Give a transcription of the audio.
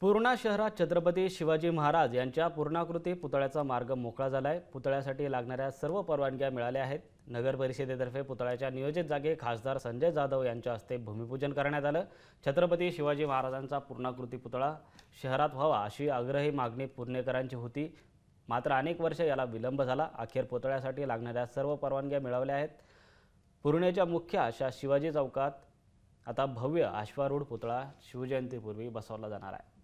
पूर्णा शहरात छत्रपती शिवाजी महाराज यांच्या पूर्णाकृती पुतळ्याचा मार्ग मोकळा झाला आहे पुतळ्यासाठी लागणाऱ्या सर्व परवानग्या मिळाल्या आहेत नगर परिषदेतर्फे पुतळ्याच्या नियोजित जागे खासदार संजय जाधव यांच्या हस्ते भूमिपूजन करण्यात आलं छत्रपती शिवाजी महाराजांचा पूर्णाकृती पुतळा शहरात व्हावा अशी आग्रही मागणी पुणेकरांची होती मात्र अनेक वर्ष याला विलंब झाला अखेर पुतळ्यासाठी लागणाऱ्या सर्व परवानग्या मिळवल्या आहेत पूर्णेच्या मुख्य अशा शिवाजी चौकात आता भव्य आश्वारूढ पुतळा शिवजयंतीपूर्वी बसवला जाणार आहे